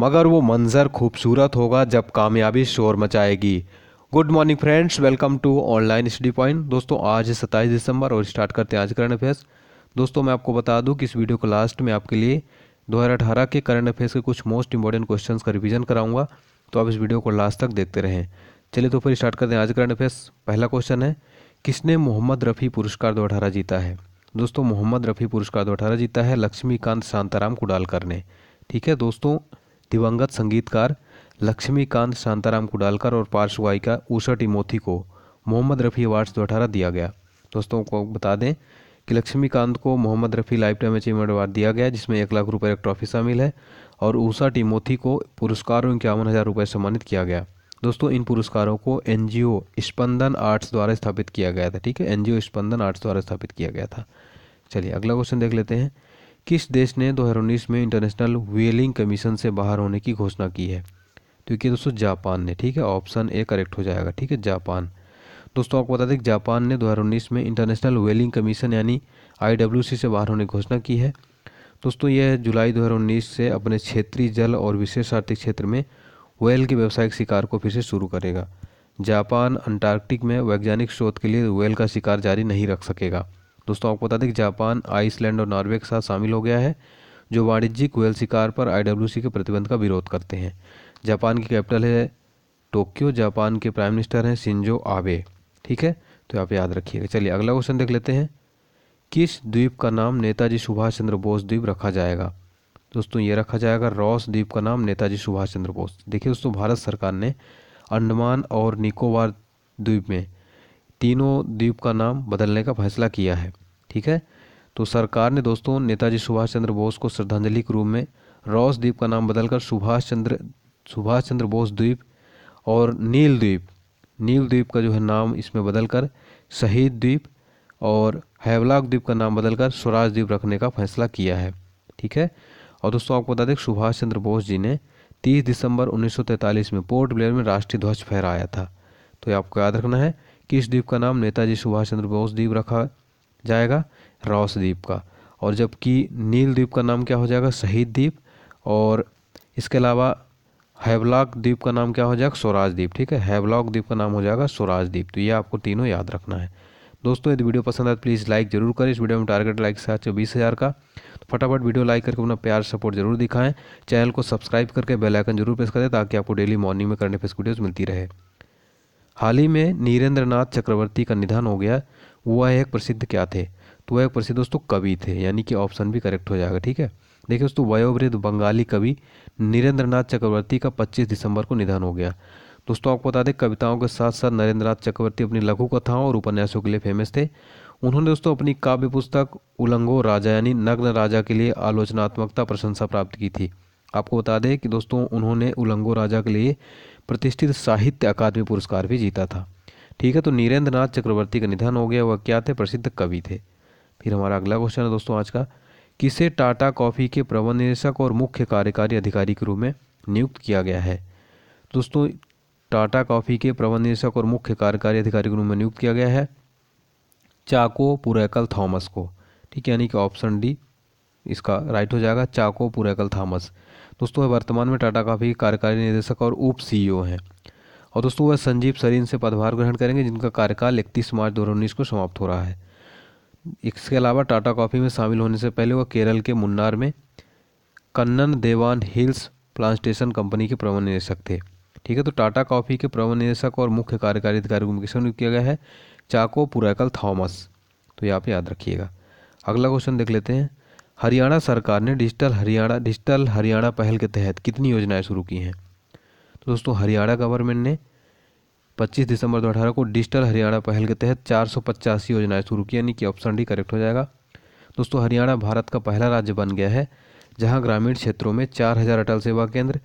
मगर वो मंज़र खूबसूरत होगा जब कामयाबी शोर मचाएगी good morning friends welcome to online study point दोस्तों आज सत्ताईस दिसंबर और स्टार्ट करते हैं आज करंट अफेयर्स दोस्तों मैं आपको बता दूं कि इस वीडियो को लास्ट में आपके लिए 2018 के करंट अफेयर्स के कुछ मोस्ट इंपॉर्टेंट क्वेश्चंस का रिवीजन कराऊंगा तो आप इस वीडियो को लास्ट तक देखते रहें चलिए तो फिर स्टार्ट करते हैं आज करंट अफेयर्स पहला क्वेश्चन है किसने मोहम्मद रफ़ी पुरस्कार दो अठारह जीता है दोस्तों मोहम्मद रफ़ी पुरस्कार दो अठारह जीता है लक्ष्मीकांत शांताराम कुडालकर ने ठीक है दोस्तों दिवंगत संगीतकार लक्ष्मीकांत शांताराम कुडालकर और पार्श्वगायिका गायिका ऊषा टिमोथी को मोहम्मद रफ़ी अवार्ड्स दो दिया गया दोस्तों को बता दें कि लक्ष्मीकांत को Mohammed Rafi life time achievement award दिया गया जिसमें एक लाख रुपये एक ट्रॉफी शामिल है और ऊषा टिमोथी को पुरस्कार इक्यावन हज़ार रुपये सम्मानित किया गया दोस्तों इन पुरस्कारों को एन स्पंदन आर्ट्स द्वारा स्थापित किया गया था ठीक है एन स्पंदन आर्ट्स द्वारा स्थापित किया गया था चलिए अगला क्वेश्चन देख लेते हैं किस देश ने उन्नीस में इंटरनेशनल व्हीलिंग कमीशन से बाहर होने की घोषणा की है तो ये दोस्तों जापान ने ठीक है ऑप्शन ए करेक्ट हो जाएगा ठीक है जापान दोस्तों आपको बता दें कि जापान ने उन्नीस में इंटरनेशनल व्हेलिंग कमीशन यानी सी से बाहर होने की घोषणा की है दोस्तों यह जुलाई उन्नीस से अपने क्षेत्रीय जल और विशेष आर्थिक क्षेत्र में व्हेल के व्यावसायिक शिकार को फिर से शुरू करेगा जापान अंटार्कटिक में वैज्ञानिक शोध के लिए व्हेल का शिकार जारी नहीं रख सकेगा दोस्तों आपको बता दें कि जापान आइसलैंड और नॉर्वे के साथ शामिल हो गया है जो वाणिज्यिक वेल शिकार पर आई के प्रतिबंध का विरोध करते हैं जापान की कैपिटल है टोक्यो जापान के प्राइम मिनिस्टर हैं सिंजो आबे ठीक है तो आप याद रखिएगा चलिए अगला क्वेश्चन देख लेते हैं किस द्वीप का नाम नेताजी सुभाष चंद्र बोस द्वीप रखा जाएगा दोस्तों ये रखा जाएगा रॉस द्वीप का नाम नेताजी सुभाष चंद्र बोस देखिए दोस्तों भारत सरकार ने अंडमान और निकोबार द्वीप में तीनों द्वीप का नाम बदलने का फैसला किया है ठीक है तो सरकार ने दोस्तों नेताजी सुभाष चंद्र बोस को श्रद्धांजलि के रूप में रॉस द्वीप का नाम बदलकर सुभाष चंद्र सुभाष चंद्र बोस द्वीप और नील द्वीप नील द्वीप का जो है नाम इसमें बदलकर शहीद द्वीप और हैवलाक द्वीप का नाम बदलकर स्वराज द्वीप रखने का फैसला किया है ठीक है और दोस्तों आपको बता दें सुभाष चंद्र बोस जी ने 30 दिसंबर 1943 में पोर्ट ब्लेयर में राष्ट्रीय ध्वज फहराया था तो ये आपको याद रखना है कि इस द्वीप का नाम नेताजी सुभाष चंद्र बोस द्वीप रखा जाएगा रॉस द्वीप का और जबकि नील द्वीप का नाम क्या हो जाएगा शहीद द्वीप और इसके अलावा हैवलॉक द्वीप का नाम क्या हो जाएगा स्वराज द्वीप ठीक है हैवलॉक द्वीप का नाम हो जाएगा स्वराज द्वीप तो ये आपको तीनों याद रखना है दोस्तों यदि वीडियो पसंद आए तो प्लीज़ लाइक जरूर करें इस वीडियो में टारगेट लाइक सात सौ बीस हज़ार का तो फटाफट वीडियो लाइक करके अपना प्यार सपोर्ट जरूर दिखाएं चैनल को सब्सक्राइब करके बेल आइकन जरूर प्रेस करें ताकि आपको डेली मॉर्निंग में करने पर वीडियोज़ मिलती रहे हाल ही में नीरेंद्र नाथ चक्रवर्ती का निधन हो गया वह एक प्रसिद्ध क्या थे तो वह एक प्रसिद्ध दोस्तों कवि थे यानी कि ऑप्शन भी करेक्ट हो जाएगा ठीक है देखिए दोस्तों वयोवृद्ध बंगाली कवि नीरेंद्र नाथ चक्रवर्ती का 25 दिसंबर को निधन हो गया दोस्तों आपको बता दें कविताओं के साथ साथ नरेंद्र नाथ चक्रवर्ती अपनी लघु कथाओं और उपन्यासों के लिए फेमस थे उन्होंने दोस्तों अपनी काव्य पुस्तक उलंगो राजा यानी नग्न राजा के लिए आलोचनात्मकता प्रशंसा प्राप्त की थी आपको बता दें कि दोस्तों उन्होंने उलंगो राजा के लिए प्रतिष्ठित साहित्य अकादमी पुरस्कार भी जीता था ठीक है तो नीरेंद्र नाथ चक्रवर्ती का निधन हो गया वह क्या थे प्रसिद्ध कवि थे फिर हमारा अगला क्वेश्चन है दोस्तों आज का किसे टाटा कॉफ़ी के प्रबंध निदेशक और मुख्य कार्यकारी अधिकारी के रूप में नियुक्त किया गया है दोस्तों टाटा कॉफ़ी के प्रबंध निदेशक और मुख्य कार्यकारी अधिकारी के रूप में नियुक्त किया गया है चाको पुरैकल थॉमस को ठीक है यानी कि ऑप्शन डी इसका राइट हो जाएगा चाको पुरैकल थॉमस दोस्तों वह वर्तमान में टाटा कॉफी के कार्यकारी निदेशक और उप सी e हैं और दोस्तों वह संजीव सरीन से पदभार ग्रहण करेंगे जिनका कार्यकाल इकतीस मार्च दो को समाप्त हो रहा है इसके अलावा टाटा कॉफ़ी में शामिल होने से पहले वह केरल के मुन्नार में कन्नन देवान हिल्स प्लांटेशन कंपनी के प्रबंध निदेशक थे ठीक है तो टाटा कॉफ़ी के प्रबंध निदेशक और मुख्य कार्यकारी अधिकारी को किया गया है चाको पुराकल थॉमस तो यहाँ पे याद रखिएगा अगला क्वेश्चन देख लेते हैं हरियाणा सरकार ने डिजिटल हरियाणा डिजिटल हरियाणा पहल के तहत कितनी योजनाएं शुरू की हैं तो दोस्तों हरियाणा गवर्नमेंट ने 25 दिसंबर 2018 को डिजिटल हरियाणा पहल के तहत चार योजनाएं शुरू की यानी कि ऑप्शन डी करेक्ट हो जाएगा दोस्तों हरियाणा भारत का पहला राज्य बन गया है जहां ग्रामीण क्षेत्रों में 4000 अटल सेवा केंद्र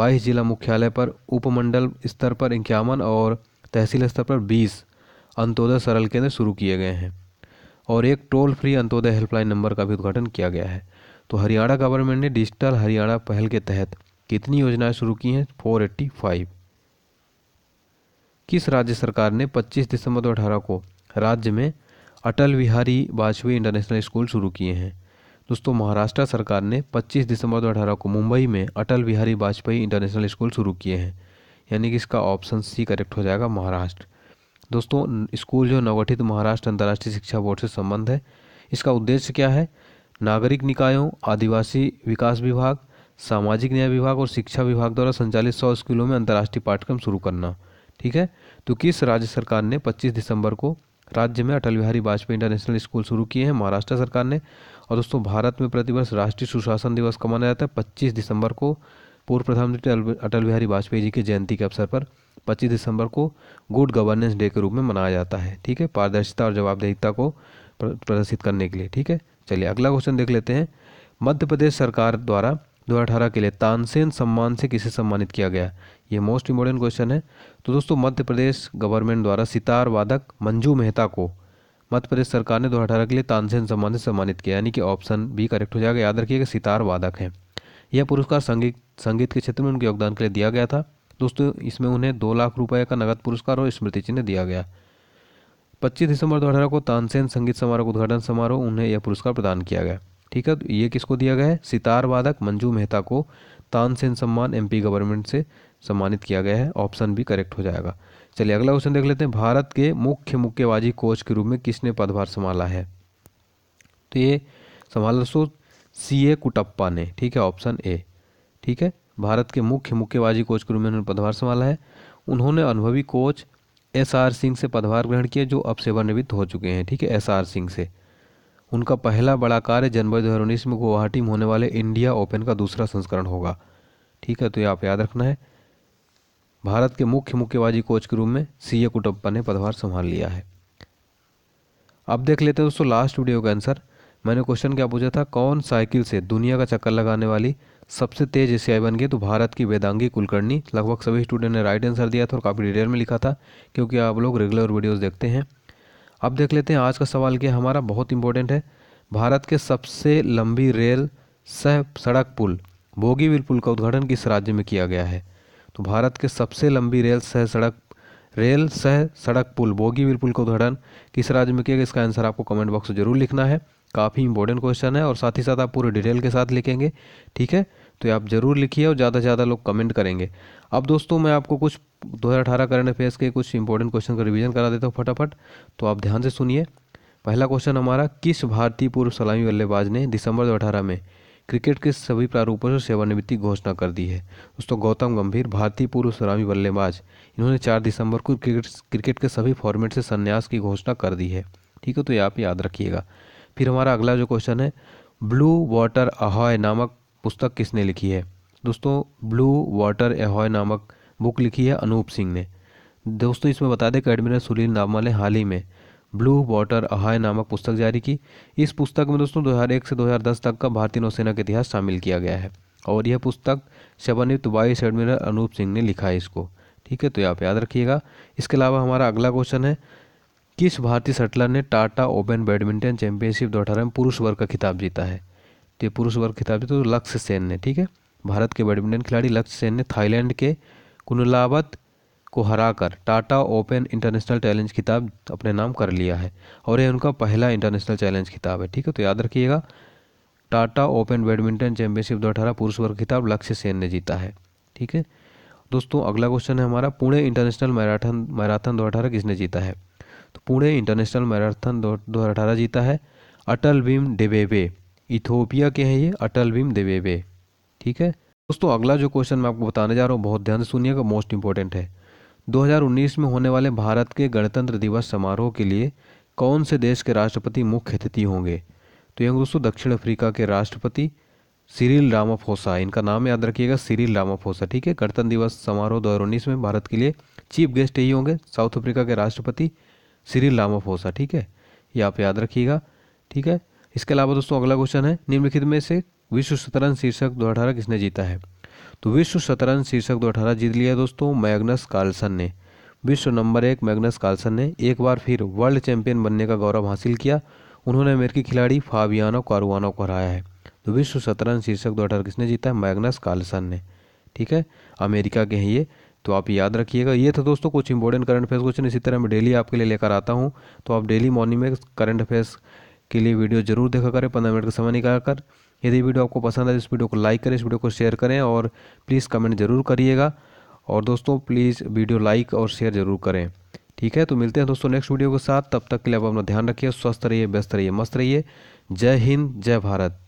22 जिला मुख्यालय पर उपमंडल स्तर पर इक्यावन और तहसील स्तर पर 20 अंत्योदय सरल केंद्र शुरू किए गए हैं और एक toll free Antyodaya helpline number का भी उद्घाटन किया गया है तो हरियाणा गवर्नमेंट ने डिजिटल हरियाणा पहल के तहत कितनी योजनाएं शुरू की हैं 485 किस राज्य सरकार ने 25 दिसंबर दो को राज्य में अटल बिहारी वाजपेयी इंटरनेशनल स्कूल शुरू किए हैं दोस्तों महाराष्ट्र सरकार ने 25 दिसंबर दो को मुंबई में अटल बिहारी वाजपेयी इंटरनेशनल स्कूल शुरू किए हैं यानी कि इसका ऑप्शन सी करेक्ट हो जाएगा महाराष्ट्र दोस्तों स्कूल जो नवगठित महाराष्ट्र अंतर्राष्ट्रीय शिक्षा बोर्ड से संबंध है इसका उद्देश्य क्या है नागरिक निकायों आदिवासी विकास विभाग सामाजिक न्याय विभाग और शिक्षा विभाग द्वारा संचालित सौ स्कूलों में अंतर्राष्ट्रीय पाठ्यक्रम शुरू करना ठीक है तो किस राज्य सरकार ने 25 दिसंबर को राज्य में अटल बिहारी वाजपेयी इंटरनेशनल स्कूल शुरू किए हैं महाराष्ट्र सरकार ने और दोस्तों भारत में प्रतिवर्ष राष्ट्रीय सुशासन दिवस का मनाया जाता है पच्चीस दिसंबर को पूर्व प्रधानमंत्री अटल बिहारी वाजपेयी जी की जयंती के अवसर पर 25 दिसंबर को गुड गवर्नेंस डे के रूप में मनाया जाता है ठीक है पारदर्शिता और जवाबदेहिता को प्रदर्शित करने के लिए ठीक है चलिए अगला क्वेश्चन देख लेते हैं मध्य प्रदेश सरकार द्वारा दो के लिए तानसेन सम्मान से किसे सम्मानित किया गया ये मोस्ट इंपॉर्टेंट क्वेश्चन है तो दोस्तों मध्य प्रदेश गवर्नमेंट द्वारा सितार वादक मंजू मेहता को मध्य प्रदेश सरकार ने दो के लिए तानसेन सम्मान से सम्मानित किया यानी कि ऑप्शन बी करेक्ट हो जाएगा याद रखिएगा सितार वादक हैं यह पुरस्कार संगीत संगीत के क्षेत्र में उनके योगदान के लिए दिया गया था दोस्तों इसमें उन्हें दो लाख रुपये का नगद पुरस्कार और स्मृति चिन्ह दिया गया पच्चीस दिसंबर दो को तानसेन संगीत समारोह उद्घाटन समारोह उन्हें यह पुरस्कार प्रदान किया गया ठीक है तो ये किसको दिया गया है सितार वादक मंजू मेहता को तानसेन सम्मान एमपी गवर्नमेंट से सम्मानित किया गया है ऑप्शन भी करेक्ट हो जाएगा चलिए अगला क्वेश्चन देख लेते हैं भारत के मुख्य मुक्केबाजी कोच के रूप में किसने पदभार संभाला है तो ये संभाला दोस्तों सी ए कुटप्पा ने ठीक है ऑप्शन ए ठीक है भारत के मुख्य मुक्केबाजी कोच के रूप में उन्होंने पदभार संभाला है उन्होंने अनुभवी कोच एस आर सिंह से पदभार ग्रहण किया जो अब सेवानिवृत्त हो चुके हैं ठीक है एस आर सिंह से उनका पहला बड़ा कार्य जनवरी दो हज़ार उन्नीस में गुवाहाटी में होने वाले इंडिया ओपन का दूसरा संस्करण होगा ठीक है तो ये आप याद रखना है भारत के मुख्य मुक्केबाजी कोच के रूप में सी ए कुटप्पा ने पदभार संभाल लिया है अब देख लेते हैं दोस्तों लास्ट वीडियो का आंसर मैंने क्वेश्चन क्या पूछा था कौन साइकिल से दुनिया का चक्कर लगाने वाली सबसे तेज एशियाई बन गए तो भारत की वेदांगी कुलकर्णी लगभग सभी स्टूडेंट ने राइट आंसर दिया था और काफ़ी डिटेल में लिखा था क्योंकि आप लोग रेगुलर वीडियोज़ देखते हैं अब देख लेते हैं आज का सवाल क्या हमारा बहुत इंपॉर्टेंट है भारत के सबसे लंबी रेल सह सड़क पुल बोगीविल पुल का उद्घाटन किस राज्य में किया गया है तो भारत के सबसे लंबी रेल सह सड़क रेल सह सड़क पुल बोगीविल पुल का उद्घाटन किस राज्य में किया गया इसका आंसर आपको कमेंट बॉक्स में जरूर लिखना है काफ़ी इंपॉर्टेंट क्वेश्चन है और साथ ही साथ आप पूरे डिटेल के साथ लिखेंगे ठीक है तो आप ज़रूर लिखिए और ज़्यादा से ज़्यादा लोग कमेंट करेंगे अब दोस्तों मैं आपको कुछ 2018 करंट अफेयर्स के कुछ इंपॉर्टेंट क्वेश्चन का रिवीजन करा देता हूँ फटाफट तो आप ध्यान से सुनिए पहला क्वेश्चन हमारा किस भारतीय पूर्व सलामी बल्लेबाज ने दिसंबर दो में क्रिकेट के सभी प्रारूपों से सेवानिवृत्ति घोषणा कर दी है दोस्तों गौतम गंभीर भारतीय पूर्व सलामी बल्लेबाज इन्होंने 4 दिसंबर को क्रिकेट क्रिकेट के सभी फॉर्मेट से संन्यास की घोषणा कर दी है ठीक है तो ये आप याद रखिएगा फिर हमारा अगला जो क्वेश्चन है ब्लू वाटर अहॉय नामक पुस्तक किसने लिखी है दोस्तों ब्लू वाटर अहॉय नामक बुक लिखी है अनूप सिंह ने दोस्तों इसमें बता दें कि एडमिरल सुनील नामा ने हाल ही में ब्लू वाटर अहाय नामक पुस्तक जारी की इस पुस्तक में दोस्तों 2001 से 2010 तक का भारतीय नौसेना का इतिहास शामिल किया गया है और यह पुस्तक शबनियुक्त वाइस एडमिरल अनूप सिंह ने लिखा है इसको ठीक है तो आप याद रखिएगा इसके अलावा हमारा अगला क्वेश्चन है किस भारतीय शटलर ने टाटा ओपन बैडमिंटन चैंपियनशिप दो में पुरुष वर्ग का खिताब जीता है तो ये पुरुष वर्ग खिताब जीता तो लक्ष्य सेन ने ठीक है भारत के बैडमिंटन खिलाड़ी लक्ष्य सेन ने थाईलैंड के कुनलावत को हराकर टाटा ओपन इंटरनेशनल चैलेंज खिताब अपने नाम कर लिया है और ये उनका पहला इंटरनेशनल चैलेंज खिताब है ठीक है तो याद रखिएगा टाटा ओपन बैडमिंटन चैंपियनशिप दो अठारह पुरुष वर्ग खिताब लक्ष्य सेन ने जीता है ठीक है दोस्तों अगला क्वेश्चन है हमारा पुणे इंटरनेशनल मैराथन मैराथन दो अठारह किसने जीता है तो पुणे इंटरनेशनल मैराथन दो हज़ार जीता है अटल भीम डेबेबे इथोपिया के हैं ये अटल भीम डेबेबे ठीक है दोस्तों अगला जो क्वेश्चन मैं आपको बताने जा रहा हूँ बहुत ध्यान से सुनिएगा मोस्ट इंपॉर्टेंट है 2019 में होने वाले भारत के गणतंत्र दिवस समारोह के लिए कौन से देश के राष्ट्रपति मुख्य अतिथि होंगे तो ये दोस्तों दक्षिण अफ्रीका के राष्ट्रपति सिरिल रामाफोसा इनका नाम याद रखिएगा सिरिल रामाफोसा ठीक है गणतंत्र दिवस समारोह दो में भारत के लिए चीफ गेस्ट यही होंगे साउथ अफ्रीका के राष्ट्रपति सीरियल रामाफोसा ठीक है ये आप याद रखिएगा ठीक है इसके अलावा दोस्तों अगला क्वेश्चन है निम्नलिखित में से विश्व शतरंज शीर्षक दो किसने जीता है तो विश्व शतरंज शीर्षक दो जीत लिया दोस्तों मैग्नस कार्लसन ने विश्व नंबर एक मैग्नस कार्लसन ने एक बार फिर वर्ल्ड चैंपियन बनने का गौरव हासिल किया उन्होंने अमेरिकी खिलाड़ी फाबियानो कारुआनो को हराया है तो विश्व शतरंज शीर्षक दो किसने जीता है मैग्नस कार्लसन ने ठीक है अमेरिका के हैं ये तो आप याद रखिएगा ये था दोस्तों कुछ इंपॉर्टेंट करंट अफेयर्स क्वेश्चन इसी तरह मैं डेली आपके लिए लेकर आता हूँ तो आप डेली मॉर्निंग में करंट अफेयर्स के लिए वीडियो जरूर देखा करें पंद्रह मिनट का समय निकाल कर यदि वीडियो आपको पसंद आए तो इस वीडियो को लाइक करें इस वीडियो को शेयर करें और प्लीज़ कमेंट ज़रूर करिएगा और दोस्तों प्लीज़ वीडियो लाइक और शेयर ज़रूर करें ठीक है तो मिलते हैं दोस्तों नेक्स्ट वीडियो के साथ तब तक के लिए आप अपना ध्यान रखिए स्वस्थ रहिए व्यस्त रहिए मस्त रहिए जय हिंद जय भारत